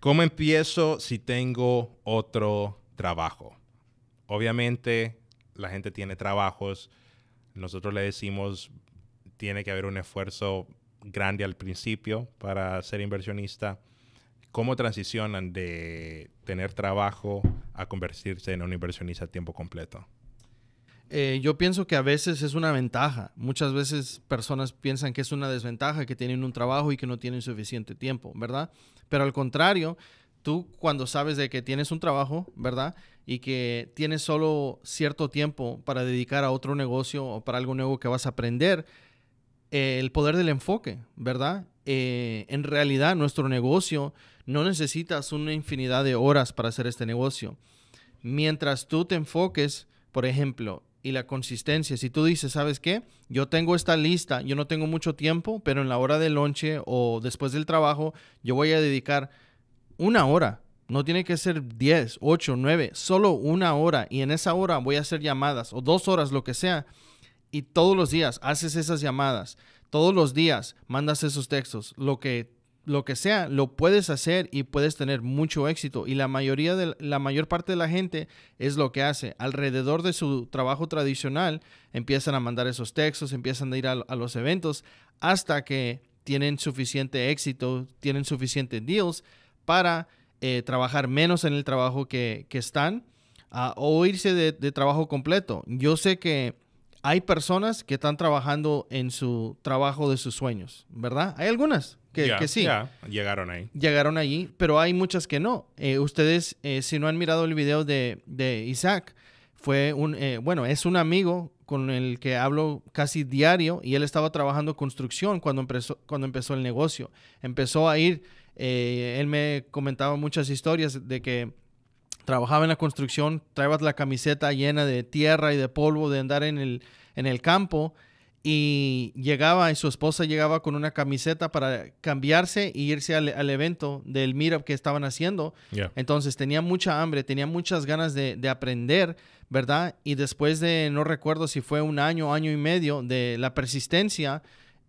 ¿Cómo empiezo si tengo otro trabajo? Obviamente la gente tiene trabajos. Nosotros le decimos, tiene que haber un esfuerzo grande al principio para ser inversionista. ¿Cómo transicionan de tener trabajo a convertirse en un inversionista a tiempo completo? Eh, yo pienso que a veces es una ventaja. Muchas veces personas piensan que es una desventaja, que tienen un trabajo y que no tienen suficiente tiempo, ¿verdad? Pero al contrario, tú cuando sabes de que tienes un trabajo, ¿verdad? Y que tienes solo cierto tiempo para dedicar a otro negocio o para algo nuevo que vas a aprender, eh, el poder del enfoque, ¿verdad? Eh, en realidad nuestro negocio no necesitas una infinidad de horas para hacer este negocio. Mientras tú te enfoques, por ejemplo, y la consistencia. Si tú dices, ¿sabes qué? Yo tengo esta lista, yo no tengo mucho tiempo, pero en la hora del lonche o después del trabajo, yo voy a dedicar una hora. No tiene que ser 10, 8, 9, solo una hora. Y en esa hora voy a hacer llamadas o dos horas, lo que sea. Y todos los días haces esas llamadas. Todos los días mandas esos textos. Lo que lo que sea, lo puedes hacer y puedes tener mucho éxito. Y la mayoría de la mayor parte de la gente es lo que hace. Alrededor de su trabajo tradicional, empiezan a mandar esos textos, empiezan a ir a, los eventos, hasta que tienen suficiente éxito, tienen suficiente deals para eh, trabajar menos en el trabajo que, están ah, o irse de trabajo completo. Yo sé que hay personas que están trabajando en su trabajo de sus sueños, ¿verdad? Hay algunas que, sí. Llegaron ahí. Llegaron allí, pero hay muchas que no. Eh, ustedes, eh, si no han mirado el video de, Isaac, fue un, eh, bueno, es un amigo con el que hablo casi diario y él estaba trabajando construcción cuando empezó, cuando empezó el negocio. Empezó a ir, él me comentaba muchas historias de que trabajaba en la construcción, traía la camiseta llena de tierra y de polvo de andar en el, en el campo y llegaba y su esposa llegaba con una camiseta para cambiarse y irse al, evento del meetup que estaban haciendo. Entonces tenía mucha hambre, tenía muchas ganas de, de, aprender, ¿verdad? Y después de, no recuerdo si fue un año, año y medio de la persistencia,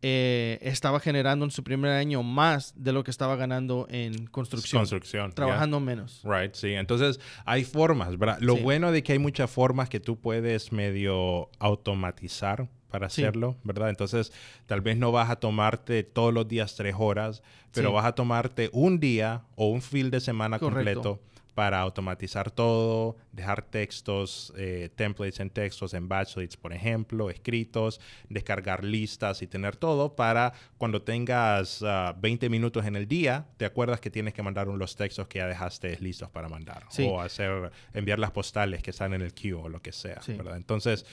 eh, estaba generando en su primer año más de lo que estaba ganando en construcción. Construcción. Trabajando menos. Right, sí. Entonces, hay formas, ¿verdad? Lo bueno de que hay muchas formas que tú puedes medio automatizar para hacerlo, ¿verdad? Entonces, tal vez no vas a tomarte todos los días tres horas, pero vas a tomarte un día o un fin de semana completo para automatizar todo, dejar textos, eh, templates en textos, en batchlets, por ejemplo, escritos, descargar listas y tener todo para cuando tengas 20 ah, minutos en el día, te acuerdas que tienes que mandar los textos que ya dejaste listos para mandar o hacer, enviar las postales que están en el queue o lo que sea, ¿verdad? Entonces,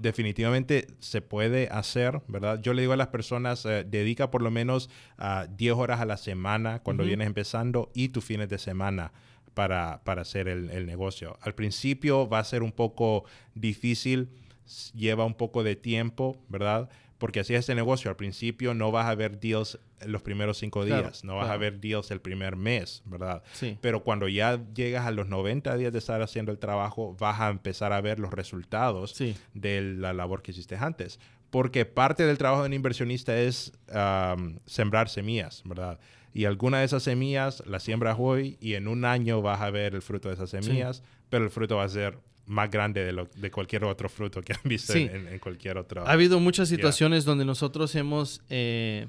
definitivamente se puede hacer, ¿verdad? Yo le digo a las personas, eh, dedica por lo menos 10 ah, horas a la semana cuando vienes empezando y tus fines de semana para, hacer el, negocio. Al principio va a ser un poco difícil, lleva un poco de tiempo, ¿verdad? Porque así es el negocio. Al principio no vas a ver deals los primeros cinco días, no vas a ver deals el primer mes, ¿verdad? Pero cuando ya llegas a los 90 días de estar haciendo el trabajo, vas a empezar a ver los resultados de la labor que hiciste antes porque parte del trabajo de un inversionista es sembrar semillas, ¿verdad? Y alguna de esas semillas las siembras hoy y en un año vas a ver el fruto de esas semillas, pero el fruto va a ser más grande de, lo, de cualquier otro fruto que han visto en, cualquier otro. Ha habido muchas situaciones donde nosotros hemos eh,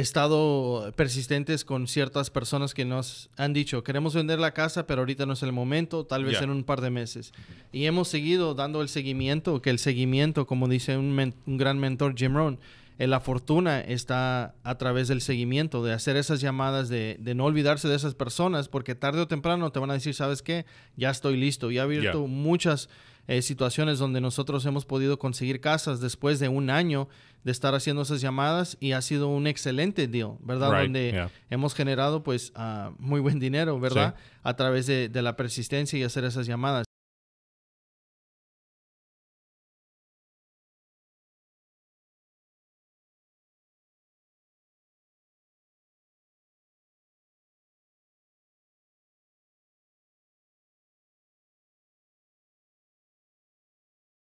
estado persistentes con ciertas personas que nos han dicho, queremos vender la casa, pero ahorita no es el momento, tal vez en un par de meses. Y hemos seguido dando el seguimiento, que el seguimiento, como dice un, un gran mentor, Jim Rohn, eh, la fortuna está a través del seguimiento, de hacer esas llamadas, de, no olvidarse de esas personas, porque tarde o temprano te van a decir, ¿sabes qué? Ya estoy listo. Y ha abierto muchas eh, situaciones donde nosotros hemos podido conseguir casas después de un año de estar haciendo esas llamadas y ha sido un excelente deal, ¿verdad? Donde hemos generado pues ah, muy buen dinero, ¿verdad? A través de la persistencia y hacer esas llamadas.